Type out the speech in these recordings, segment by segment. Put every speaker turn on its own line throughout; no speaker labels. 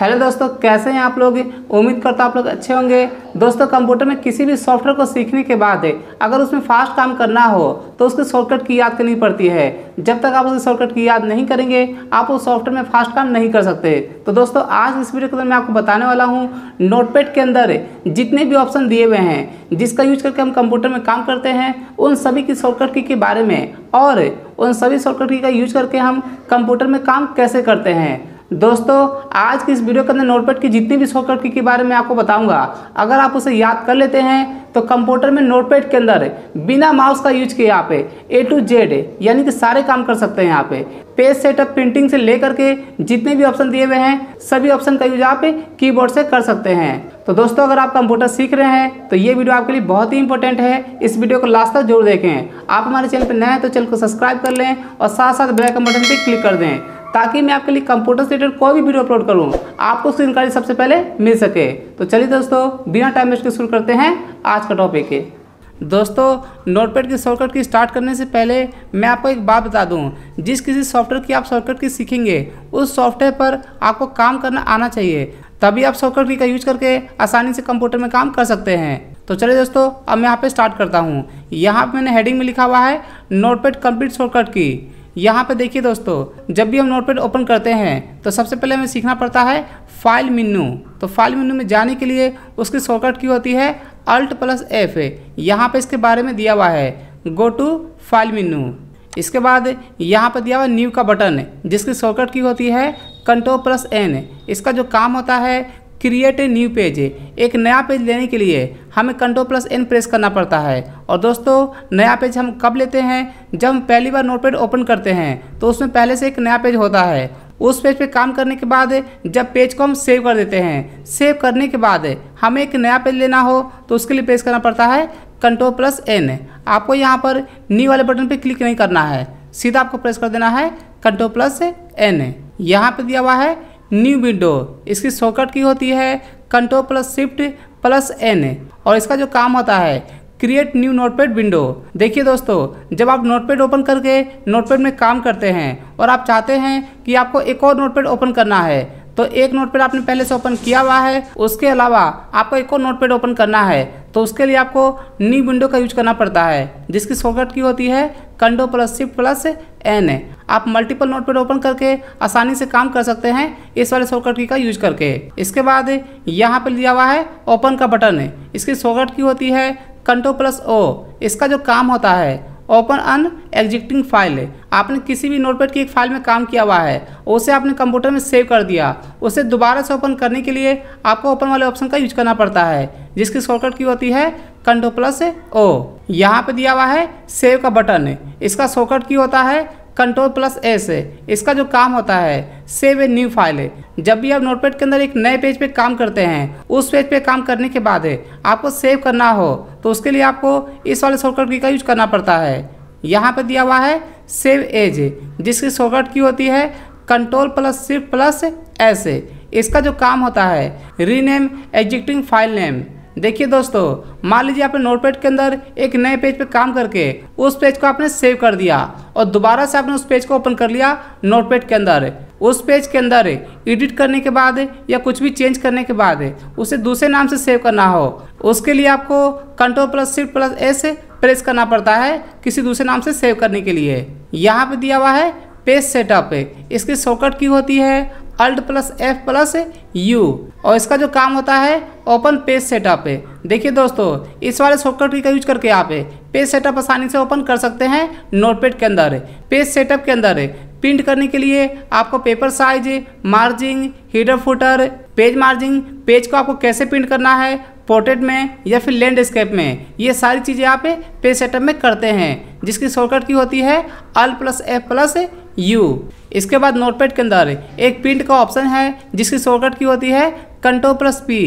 hello दोस्तों कैसे हैं आप लोग उम्मीद करता आप लोग अच्छे होंगे दोस्तों कंप्यूटर में किसी भी सॉफ्टवेयर को सीखने के बाद अगर उसमें फास्ट काम करना हो तो उसके शॉर्टकट की याद करनी पड़ती है जब तक आप उसके शॉर्टकट की याद नहीं करेंगे आप उस सॉफ्टवेयर में फास्ट काम नहीं कर सकते तो दोस्तों आज इस वीडियो के अंदर मैं आपको बताने वाला हूँ नोटपैड के अंदर जितने भी ऑप्शन दिए हुए हैं जिसका यूज करके हम कंप्यूटर में काम करते हैं उन सभी की शॉर्टकट की के बारे में और उन सभी शॉर्टकट की का यूज करके हम कंप्यूटर में काम कैसे करते हैं दोस्तों आज की इस वीडियो के अंदर नोटपैड की जितनी भी शॉर्टकट की के बारे में आपको बताऊंगा अगर आप उसे याद कर लेते हैं तो कंप्यूटर में नोटपैड के अंदर बिना माउस का यूज किए पे ए टू जेड यानी कि सारे काम कर सकते हैं यहाँ पे पेज सेटअप प्रिंटिंग से लेकर के जितने भी ऑप्शन दिए हुए हैं सभी ऑप्शन का यूज आप कीबोर्ड से कर सकते हैं तो दोस्तों अगर आप कंप्यूटर सीख रहे हैं तो ये वीडियो आपके लिए बहुत ही इंपॉर्टेंट है इस वीडियो को लास्ट तक जरूर देखें आप हमारे चैनल पर नए हैं तो चैनल को सब्सक्राइब कर लें और साथ साथ बेल बटन पर क्लिक कर दें ताकि मैं आपके लिए कंप्यूटर से रिलेटेड कोई भी वीडियो अपलोड करूँ आपको उसकी जानकारी सबसे पहले मिल सके तो चलिए दोस्तों बिना टाइम वेस्ट के शुरू करते हैं आज का टॉपिक है दोस्तों नोटपैड की शॉर्टकट की स्टार्ट करने से पहले मैं आपको एक बात बता दूं जिस किसी सॉफ्टवेयर की आप शॉर्टकट की सीखेंगे उस सॉफ्टवेयर पर आपको काम करना आना चाहिए तभी आप शॉर्टकट की का यूज करके आसानी से कंप्यूटर में काम कर सकते हैं तो चलिए दोस्तों अब मैं यहाँ पे स्टार्ट करता हूँ यहाँ पे मैंने हेडिंग में लिखा हुआ है नोटपैड कंप्लीट शॉर्टकट की यहाँ पे देखिए दोस्तों जब भी हम नोटपैड ओपन करते हैं तो सबसे पहले हमें सीखना पड़ता है फाइल मेन्यू तो फाइल मेन्यू में जाने के लिए उसकी शॉर्टकट की होती है अल्ट प्लस एफ यहाँ पे इसके बारे में दिया हुआ है गो टू फाइल मेन्यू इसके बाद यहाँ पर दिया हुआ न्यू का बटन जिसकी शॉर्टकट की होती है कंट्रोल प्लस एन इसका जो काम होता है क्रिएट ए न्यू पेज एक नया पेज लेने के लिए हमें कंट्रोल प्लस एन प्रेस करना पड़ता है और दोस्तों नया पेज हम कब लेते हैं जब हम पहली बार नोटपैड ओपन करते हैं तो उसमें पहले से एक नया पेज होता है उस पेज पे काम करने के बाद जब पेज को हम सेव कर देते हैं सेव करने के बाद हमें एक नया पेज लेना हो तो उसके लिए प्रेस करना पड़ता है कंट्रोल प्लस एन आपको यहाँ पर न्यू वाले बटन पर क्लिक नहीं करना है सीधा आपको प्रेस कर देना है कंट्रोल प्लस एन यहाँ पर दिया हुआ है न्यू विंडो इसकी शॉर्टकट की होती है control plus shift plus N और इसका जो काम होता है क्रिएट न्यू नोटपैड विंडो देखिए दोस्तों जब आप नोटपैड ओपन करके नोटपैड में काम करते हैं और आप चाहते हैं कि आपको एक और नोटपैड ओपन करना है तो एक नोटपैड आपने पहले से ओपन किया हुआ है उसके अलावा आपको एक और नोटपैड ओपन करना है तो उसके लिए आपको न्यू विंडो का यूज करना पड़ता है जिसकी शॉर्टकट की होती है control plus shift plus N आप मल्टीपल नोटपैड ओपन करके आसानी से काम कर सकते हैं इस वाले शॉर्टकट की का यूज करके इसके बाद यहाँ पर लिया हुआ है ओपन का बटन इसकी शॉर्टकट की होती है कंटो प्लस ओ इसका जो काम होता है ओपन अन एग्जिटिंग फाइल है आपने किसी भी नोटपैड की एक फाइल में काम किया हुआ है उसे आपने कंप्यूटर में सेव कर दिया उसे दोबारा से ओपन करने के लिए आपको ओपन वाले ऑप्शन का यूज करना पड़ता है जिसकी शॉर्टकट की होती है कंट्रो प्लस ओ यहाँ पे दिया हुआ है सेव का बटन इसका शॉर्टकट की होता है कंट्रोल प्लस ए से इसका जो काम होता है सेव ए न्यू फाइल है जब भी आप नोटपैड के अंदर एक नए पेज पे काम करते हैं उस पेज पे काम करने के बाद आपको सेव करना हो तो उसके लिए आपको इस वाले शॉर्टकट की का यूज करना पड़ता है यहाँ पर दिया हुआ है सेव एज जिसकी शॉर्टकट की होती है कंट्रोल प्लस सिर्फ प्लस एस इसका जो काम होता है रीनेम एग्जिटिंग फाइल नेम देखिए दोस्तों मान लीजिए आपने नोटपैड के अंदर एक नए पेज पर काम करके उस पेज को आपने सेव कर दिया और दोबारा से आपने उस पेज को ओपन कर लिया नोटपैड के अंदर उस पेज के अंदर एडिट करने के बाद या कुछ भी चेंज करने के बाद उसे दूसरे नाम से सेव करना हो उसके लिए आपको control plus shift plus S press करना पड़ता है किसी दूसरे नाम से सेव करने के लिए यहाँ पे दिया हुआ है पेज सेटअप इसकी शॉर्टकट की होती है alt plus F plus U और इसका जो काम होता है ओपन पेज सेटअप है देखिए दोस्तों इस वाले शॉर्टकट का यूज करके आप पेज सेटअप आसानी से ओपन कर सकते हैं नोटपैड के अंदर पेज सेटअप के अंदर प्रिंट करने के लिए आपको paper size margin header footer page margin page को आपको कैसे प्रिंट करना है पोर्ट्रेट में या फिर लैंडस्केप में ये सारी चीज़ें आप पेज सेटअप में करते हैं जिसकी शॉर्टकट की होती है alt plus F plus U इसके बाद नोटपैड के अंदर एक प्रिंट का ऑप्शन है जिसकी शॉर्टकट की होती है कंट्रोल प्लस पी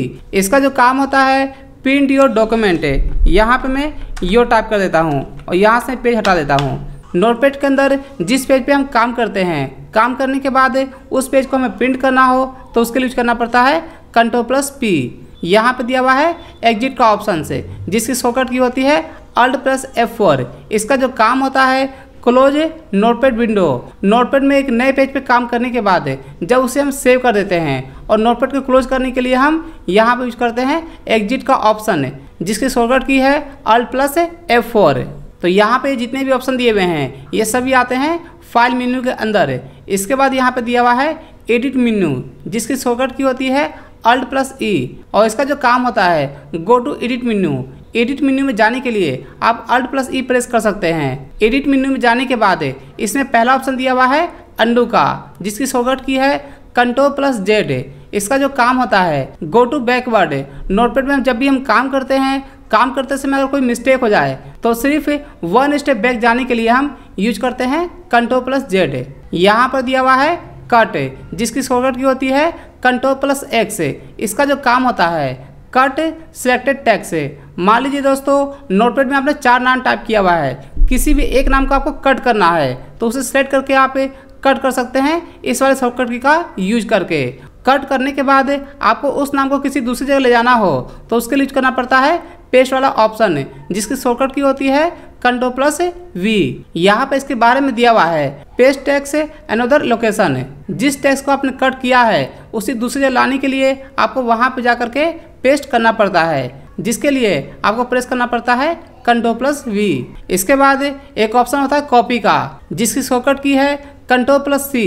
इसका जो काम होता है प्रिंट योर डॉक्यूमेंट यहाँ पे मैं यो टाइप कर देता हूँ और यहाँ से पेज हटा देता हूँ नोटपैड के अंदर जिस पेज पे हम काम करते हैं काम करने के बाद उस पेज को हमें प्रिंट करना हो तो उसके लिए यूज करना पड़ता है कंट्रोल प्लस पी यहाँ पे दिया हुआ है एग्जिट का ऑप्शन से जिसकी शॉर्टकट की होती है अल्ट प्लस एफ फोर इसका जो काम होता है क्लोज नोटपैड विंडो नोटपैड में एक नए पेज पे काम करने के बाद जब उसे हम सेव कर देते हैं और नोटपैड को क्लोज करने के लिए हम यहाँ पे यूज करते हैं एग्जिट का ऑप्शन जिसकी शॉर्टकट की है अल्ट प्लस एफ फोर तो यहाँ पे जितने भी ऑप्शन दिए हुए हैं ये सभी आते हैं फाइल मेन्यू के अंदर इसके बाद यहाँ पर दिया हुआ है एडिट मेन्यू जिसकी शॉर्टकट की होती है अल्ट प्लस ई और इसका जो काम होता है go to edit menu edit menu में जाने के लिए आप अल्ट प्लस ई प्रेस कर सकते हैं एडिट मेन्यू में जाने के बाद इसमें पहला ऑप्शन दिया हुआ है अंडू का जिसकी शोकट की है कंट्रोल प्लस जेड इसका जो काम होता है गो टू बैकवर्ड नोटपैड में जब भी हम काम करते हैं काम करते समय अगर कोई मिस्टेक हो जाए तो सिर्फ वन स्टेप बैक जाने के लिए हम यूज करते हैं कंट्रोल प्लस जेड यहाँ पर दिया हुआ है कट जिसकी शॉर्टकट की होती है कंट्रोल प्लस एक्स इसका जो काम होता है कट सिलेक्टेड टैग से मान लीजिए दोस्तों नोटपेड में आपने चार नाम टाइप किया हुआ है किसी भी एक नाम को आपको कट करना है तो उसे सिलेक्ट करके आप कट कर सकते हैं इस वाले शॉर्टकट की का यूज करके कट करने के बाद आपको उस नाम को किसी दूसरी जगह ले जाना हो तो उसके लिए यूज करना पड़ता है पेस्ट वाला ऑप्शन जिसकी शॉर्टकट की होती है कंट्रो प्लस वी यहाँ पे इसके बारे में दिया हुआ है पेस्ट टैक्स एनोदर लोकेशन जिस टैक्स को आपने कट किया है उसे दूसरी जगह लाने के लिए आपको वहाँ पे जा करके पेस्ट करना पड़ता है जिसके लिए आपको प्रेस करना पड़ता है कंटो प्लस वी इसके बाद एक ऑप्शन होता है कॉपी का जिसकी शॉर्टकट की है कंटो प्लस सी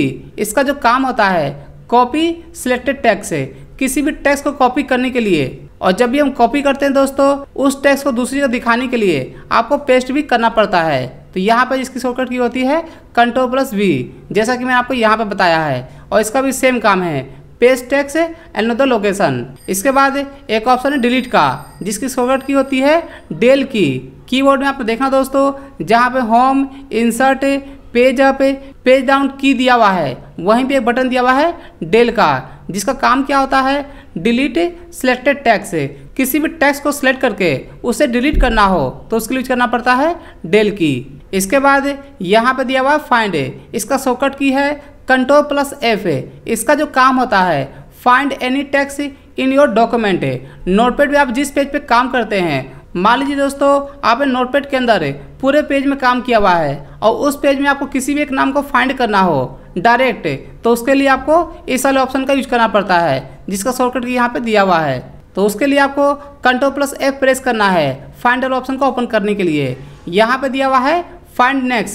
इसका जो काम होता है कॉपी सिलेक्टेड टैक्स किसी भी टैक्स को कॉपी करने के लिए और जब भी हम कॉपी करते हैं दोस्तों उस टेक्स्ट को दूसरी जगह दिखाने के लिए आपको पेस्ट भी करना पड़ता है तो यहाँ पर इसकी शॉर्टकट की होती है कंट्रोल प्लस वी जैसा कि मैंने आपको यहाँ पर बताया है और इसका भी सेम काम है paste text and the location इसके बाद एक ऑप्शन है डिलीट का जिसकी शॉर्टकट की होती है डेल की कीबोर्ड में आपको देखना दोस्तों जहाँ पे home insert page up page down की दिया हुआ है वहीं पे एक बटन दिया हुआ है डेल का जिसका काम क्या होता है डिलीट सिलेक्टेड टैक्स से किसी भी टैक्स को सिलेक्ट करके उसे डिलीट करना हो तो उसके लिए यूज करना पड़ता है डेल की इसके बाद यहाँ पे दिया हुआ है फाइंड इसका शॉर्टकट की है कंट्रोल प्लस एफ इसका जो काम होता है find any text in your document notepad भी आप जिस पेज पे काम करते हैं मान लीजिए दोस्तों आपने नोटपैड के अंदर पूरे पेज में काम किया हुआ है और उस पेज में आपको किसी भी एक नाम को फाइंड करना हो डायरेक्ट तो उसके लिए आपको इस वाले ऑप्शन का यूज करना पड़ता है जिसका शॉर्टकट यहाँ पे दिया हुआ है तो उसके लिए आपको कंट्रोल प्लस एफ प्रेस करना है फाइंड ऑप्शन को ओपन करने के लिए यहाँ पे दिया हुआ है फाइंड नेक्स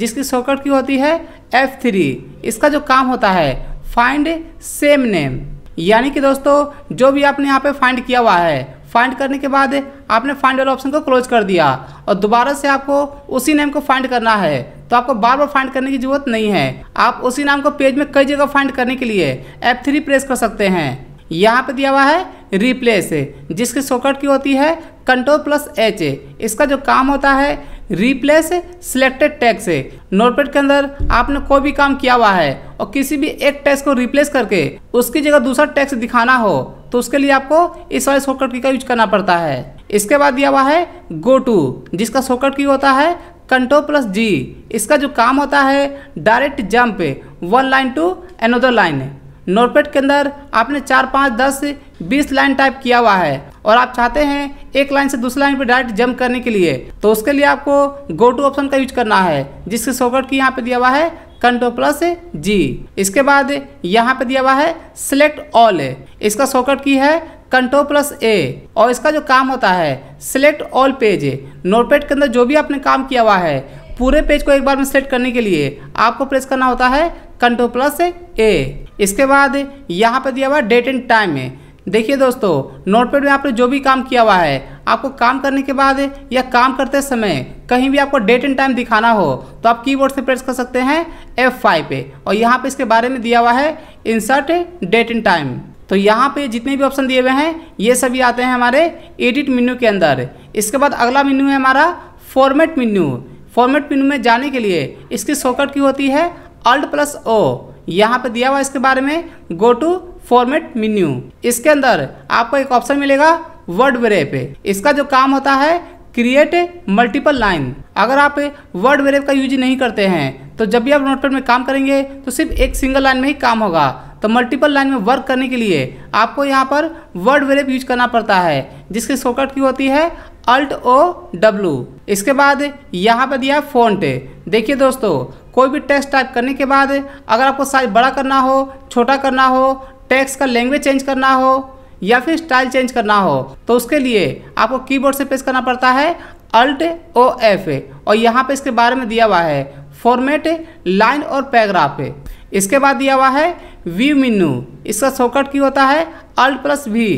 जिसकी शॉर्टकट की होती है एफ थ्री इसका जो काम होता है फाइंड सेम नेम यानी कि दोस्तों जो भी आपने यहाँ पे फाइंड किया हुआ है फाइंड करने के बाद आपने फाइंड वाले ऑप्शन को क्लोज कर दिया और दोबारा से आपको उसी नेम को फाइंड करना है तो आपको बार बार फाइंड करने की जरूरत नहीं है आप उसी नाम को पेज में कई जगह फाइंड करने के लिए एफ थ्री प्रेस कर सकते हैं यहाँ पे दिया हुआ है रिप्लेस जिसकी शॉर्टकट की होती है कंट्रोल प्लस एच इसका जो काम होता है रिप्लेस सिलेक्टेड टैग से नोटपैड के अंदर आपने कोई भी काम किया हुआ है और किसी भी एक टैक्स को रिप्लेस करके उसकी जगह दूसरा टैक्स दिखाना हो तो उसके लिए आपको इस वाले शॉर्टकट की का यूज करना पड़ता है इसके बाद दिया हुआ है गो टू जिसका शॉर्टकट की होता है कंट्रोल प्लस जी इसका जो काम होता है direct jump one line to another line notepad के अंदर आपने चार पाँच दस बीस लाइन टाइप किया हुआ है और आप चाहते हैं एक लाइन से दूसरी लाइन पर डायरेक्ट जंप करने के लिए तो उसके लिए आपको गो टू ऑप्शन का यूज करना है जिसके शॉर्टकट की यहाँ पे दिया हुआ है कंट्रोल प्लस जी इसके बाद यहाँ पे दिया हुआ है सिलेक्ट ऑल इसका शॉर्टकट की है कंट्रोल प्लस ए और इसका जो काम होता है सिलेक्ट ऑल पेज नोटपैड के अंदर जो भी आपने काम किया हुआ है पूरे पेज को एक बार में सेलेक्ट करने के लिए आपको प्रेस करना होता है कंट्रोल प्लस ए इसके बाद यहाँ पर दिया हुआ डेट एंड टाइम है देखिए दोस्तों नोटपैड में आपने जो भी काम किया हुआ है आपको काम करने के बाद या काम करते समय कहीं भी आपको डेट एंड टाइम दिखाना हो तो आप कीबोर्ड से प्रेस कर सकते हैं F5 पे और यहाँ पे इसके बारे में दिया हुआ है इंसर्ट डेट एंड टाइम तो यहाँ पे जितने भी ऑप्शन दिए हुए हैं ये सभी आते हैं हमारे एडिट मेन्यू के अंदर इसके बाद अगला मेन्यू है हमारा फॉर्मेट मेन्यू फॉर्मेट मेन्यू में जाने के लिए इसकी शॉर्टकट की होती है अल्ट प्लस ओ यहाँ पे दिया हुआ इसके बारे में गो टू फॉर्मेट मेन्यू इसके अंदर आपको एक ऑप्शन मिलेगा वर्ड वेरे पे इसका जो काम होता है क्रिएट मल्टीपल लाइन अगर आप वर्ड वेरेप का यूज नहीं करते हैं तो जब भी आप नोटपैड में काम करेंगे तो सिर्फ एक सिंगल लाइन में ही काम होगा तो मल्टीपल लाइन में वर्क करने के लिए आपको यहाँ पर वर्ड वेरेप यूज करना पड़ता है जिसकी शॉर्टकट की होती है अल्ट ओ डब्लू इसके बाद यहाँ पर दिया है देखिए दोस्तों कोई भी टेक्स्ट टाइप करने के बाद अगर आपको साइज बड़ा करना हो छोटा करना हो टेक्स का लैंग्वेज चेंज करना हो या फिर स्टाइल चेंज करना हो तो उसके लिए आपको कीबोर्ड से पेश करना पड़ता है अल्ट ओ एफ और यहाँ पे इसके बारे में दिया हुआ है फॉर्मेट लाइन और पैराग्राफ इसके बाद दिया हुआ है वी मिन्नू इसका शॉर्टकट की होता है अल्ट प्लस वी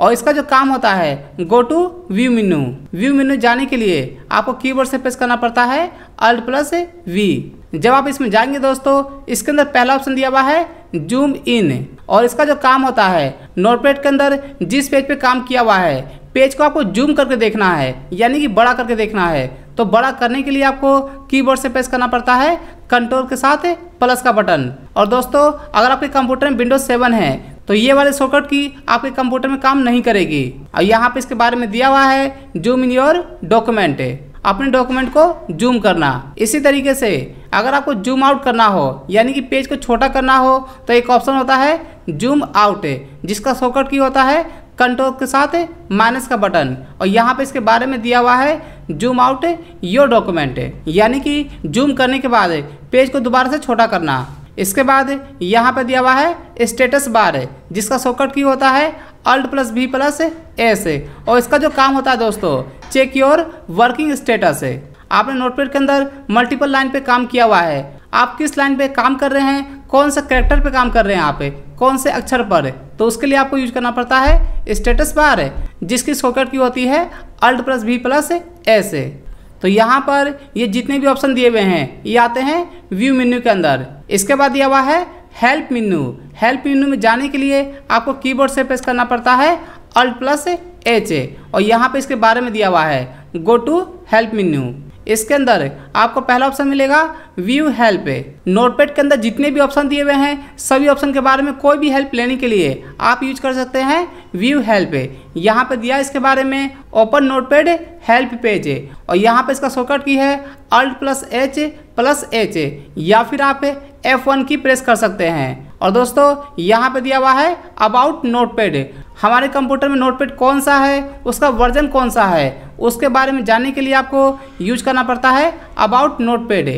और इसका जो काम होता है go to view menu view menu जाने के लिए आपको कीबोर्ड से प्रेस करना पड़ता है अल्ट प्लस वी जब आप इसमें जाएंगे दोस्तों इसके अंदर पहला ऑप्शन दिया हुआ है जूम इन और इसका जो काम होता है नोटपैड के अंदर जिस पेज पे काम किया हुआ है पेज को आपको जूम करके देखना है यानी कि बड़ा करके देखना है तो बड़ा करने के लिए आपको कीबोर्ड से प्रेस करना पड़ता है कंट्रोल के साथ प्लस का बटन और दोस्तों अगर आपके कंप्यूटर में विंडोज सेवन है तो ये वाले शॉर्टकट की आपके कंप्यूटर में काम नहीं करेगी और यहाँ पे इसके बारे में दिया हुआ है जूम इन योर डॉक्यूमेंट अपने डॉक्यूमेंट को जूम करना इसी तरीके से अगर आपको जूम आउट करना हो यानी कि पेज को छोटा करना हो तो एक ऑप्शन होता है जूम आउट जिसका शॉर्टकट की होता है कंट्रोल के साथ माइनस का बटन और यहाँ पे इसके बारे में दिया हुआ है जूम आउट योर डॉक्यूमेंट यानी कि जूम करने के बाद पेज को दोबारा से छोटा करना इसके बाद यहाँ पे दिया हुआ है स्टेटस बार है जिसका शॉर्टकट की होता है alt plus B plus S और इसका जो काम होता है दोस्तों चेक योर वर्किंग स्टेटस है आपने नोटपेड के अंदर मल्टीपल लाइन पर काम किया हुआ है आप किस लाइन पर काम कर रहे हैं कौन सा करेक्टर पर काम कर रहे हैं आप कौन से अक्षर पर तो उसके लिए आपको यूज करना पड़ता है स्टेटस बार है जिसकी शॉर्टकट की होती है alt plus V plus S तो यहाँ पर ये जितने भी ऑप्शन दिए हुए हैं ये आते हैं व्यू मेन्यू के अंदर इसके बाद दिया हुआ है हेल्प मेन्यू हेल्प मेन्यू में जाने के लिए आपको कीबोर्ड से प्रेस करना पड़ता है अल्ट प्लस एच ए और यहाँ पे इसके बारे में दिया हुआ है गो टू हेल्प मेन्यू इसके अंदर आपको पहला ऑप्शन मिलेगा व्यू हेल्प नोटपैड के अंदर जितने भी ऑप्शन दिए हुए हैं सभी ऑप्शन के बारे में कोई भी हेल्प लेने के लिए आप यूज कर सकते हैं व्यू हेल्प यहाँ पे दिया इसके बारे में ओपन नोटपैड हेल्प पेज और यहाँ पे इसका शॉर्टकट की है alt plus H plus H या फिर आप एफ वन की प्रेस कर सकते हैं और दोस्तों यहाँ पे दिया हुआ है अबाउट नोटपैड हमारे कंप्यूटर में नोटपैड कौन सा है उसका वर्जन कौन सा है उसके बारे में जानने के लिए आपको यूज करना पड़ता है अबाउट नोटपैड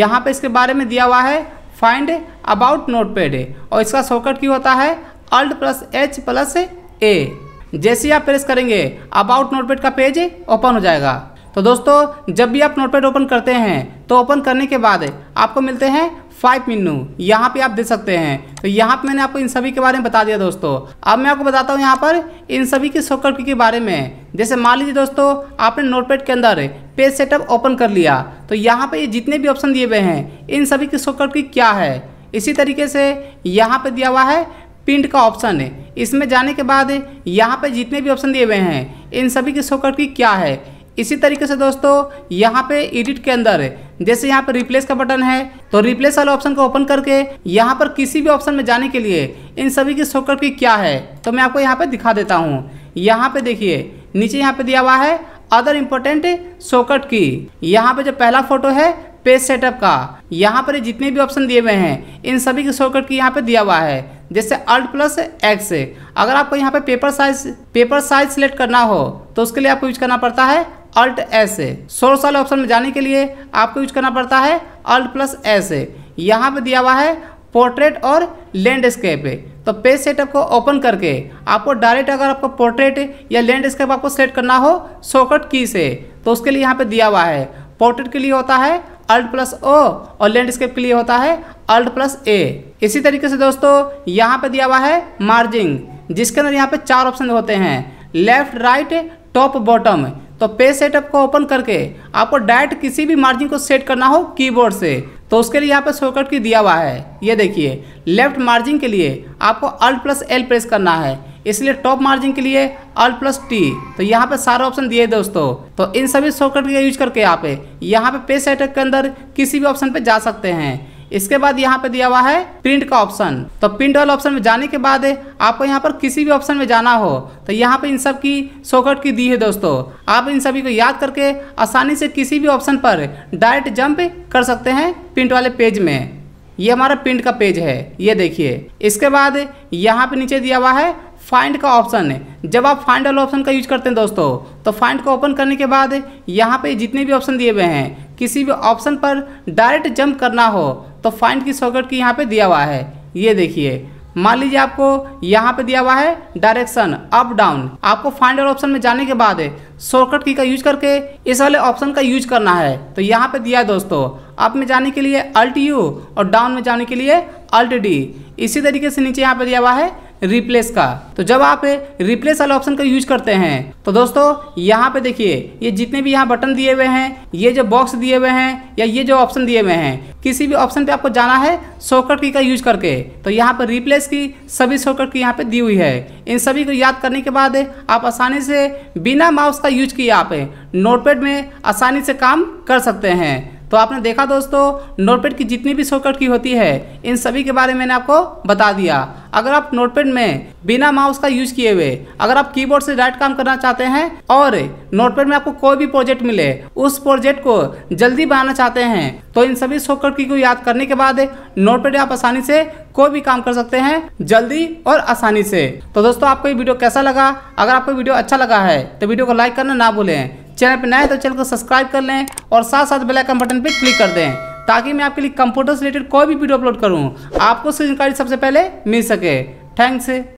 यहाँ पे इसके बारे में दिया हुआ है फाइंड अबाउट नोटपैड और इसका शॉर्टकट क्यों होता है alt plus H plus A जैसे ही आप प्रेस करेंगे अबाउट नोटपैड का पेज ओपन हो जाएगा तो दोस्तों जब भी आप नोटपैड ओपन करते हैं तो ओपन करने के बाद आपको मिलते हैं फाइव मिनू यहाँ पे आप दे सकते हैं तो यहाँ पे मैंने आपको इन सभी के बारे में बता दिया दोस्तों अब मैं आपको बताता हूँ यहाँ पर इन सभी के शॉर्टकट के बारे में जैसे मान लीजिए दोस्तों आपने नोटपैड के अंदर पेज सेटअप ओपन कर लिया तो यहाँ पे ये जितने भी ऑप्शन दिए हुए हैं इन सभी की शॉर्टकट की क्या है इसी तरीके से यहाँ पर दिया हुआ है प्रिंट का ऑप्शन इसमें जाने के बाद यहाँ पर जितने भी ऑप्शन दिए हुए हैं इन सभी की शॉर्टकट की क्या है इसी तरीके से दोस्तों यहाँ पे एडिट के अंदर जैसे यहाँ पर रिप्लेस का बटन है तो रिप्लेस वाले ऑप्शन को ओपन करके यहाँ पर किसी भी ऑप्शन में जाने के लिए इन सभी की शोकर की क्या है तो मैं आपको यहाँ पे दिखा देता हूँ यहाँ पे देखिए नीचे यहाँ पे दिया हुआ है अदर इम्पोर्टेंट शोकट की यहाँ पे जो पहला फोटो है पेज सेटअप का यहाँ पर जितने भी ऑप्शन दिए हुए हैं इन सभी की शोकट की यहाँ पे दिया हुआ है जैसे अल्ट प्लस एक्स अगर आपको यहाँ पे paper size paper size select करना हो तो उसके लिए आपको यूज करना पड़ता है अल्ट एस ए सोर्स वाले ऑप्शन में जाने के लिए आपको यूज करना पड़ता है अल्ट प्लस एस ए यहाँ पर दिया हुआ है पोर्ट्रेट और लैंडस्केप तो पेज सेटअप को ओपन करके आपको डायरेक्ट अगर आपको पोर्ट्रेट या लैंडस्केप आपको सेलेक्ट करना हो शॉर्टकट की से तो उसके लिए यहाँ पे दिया हुआ है पोर्ट्रेट के लिए होता है अल्ट प्लस ओ और लैंडस्केप के लिए होता है अल्ट प्लस ए इसी तरीके से दोस्तों यहाँ पे दिया हुआ है मार्जिंग जिसके अंदर यहाँ पे चार ऑप्शन होते हैं लेफ्ट राइट टॉप बॉटम तो पे सेटअप को ओपन करके आपको डायरेक्ट किसी भी मार्जिन को सेट करना हो कीबोर्ड से तो उसके लिए यहाँ पे शॉर्टकट की दिया हुआ है ये देखिए लेफ्ट मार्जिन के लिए आपको अल्ट प्लस एल प्रेस करना है इसलिए टॉप मार्जिन के लिए अल्ट प्लस टी तो यहाँ पे सारे ऑप्शन दिए दोस्तों तो इन सभी शॉर्टकट का यूज करके यहाँ पे यहाँ पे पे सेटअप के अंदर किसी भी ऑप्शन पे जा सकते हैं इसके बाद यहाँ पे दिया हुआ है प्रिंट का ऑप्शन तो प्रिंट वाले ऑप्शन में जाने के बाद आपको यहाँ पर किसी भी ऑप्शन में जाना हो तो यहाँ पे इन सब की सोकट की दी है दोस्तों आप इन सभी को याद करके आसानी से किसी भी ऑप्शन पर डायरेक्ट जंप कर सकते हैं प्रिंट वाले पेज में ये हमारा प्रिंट का पेज है ये देखिए इसके बाद यहाँ पे नीचे दिया हुआ है फाइंड का ऑप्शन है जब आप फाइंड वाले ऑप्शन का यूज करते हैं दोस्तों तो फाइंड को ओपन करने के बाद यहाँ पे जितने भी ऑप्शन दिए हुए हैं किसी भी ऑप्शन पर डायरेक्ट जंप करना हो तो फाइंड की सॉकेट की यहाँ पे दिया हुआ है ये देखिए मान लीजिए आपको यहाँ पे दिया हुआ है डायरेक्शन अप डाउन आपको फाइंड और ऑप्शन में जाने के बाद शॉर्टकट की का यूज करके इस वाले ऑप्शन का यूज करना है तो यहाँ पे दिया है दोस्तों अप में जाने के लिए अल्ट यू और डाउन में जाने के लिए अल्ट डी इसी तरीके से नीचे यहाँ पे दिया हुआ है रिप्लेस का तो जब आप रिप्लेस वाले ऑप्शन का यूज करते हैं तो दोस्तों यहाँ पे देखिए ये जितने भी यहाँ बटन दिए हुए हैं ये जो बॉक्स दिए हुए हैं या ये जो ऑप्शन दिए हुए हैं किसी भी ऑप्शन पे आपको जाना है शॉर्टकट की का यूज करके तो यहाँ पर रिप्लेस की सभी शॉर्टकट की यहाँ पे दी हुई है इन सभी को याद करने के बाद आप आसानी से बिना माउस का यूज किए आप नोटपैड में आसानी से काम कर सकते हैं तो आपने देखा दोस्तों नोटपैड की जितनी भी शॉर्टकट की होती है इन सभी के बारे में मैंने आपको बता दिया अगर आप नोटपैड में बिना माउस का यूज किए हुए अगर आप कीबोर्ड से राइट काम करना चाहते हैं और नोटपैड में आपको कोई भी प्रोजेक्ट मिले उस प्रोजेक्ट को जल्दी बनाना चाहते हैं तो इन सभी शॉर्टकट की को याद करने के बाद नोटपैड आप आसानी से कोई भी काम कर सकते हैं जल्दी और आसानी से तो दोस्तों आपको ये वीडियो कैसा लगा अगर आपको वीडियो अच्छा लगा है तो वीडियो को लाइक करना ना भूलें चैनल पर नए तो चैनल को सब्सक्राइब कर लें और साथ साथ बेलाइकन बटन पर क्लिक कर दें ताकि मैं आपके लिए कंप्यूटर से रिलेटेड कोई भी वीडियो अपलोड करूँ आपको उसकी जानकारी सबसे पहले मिल सके थैंक्स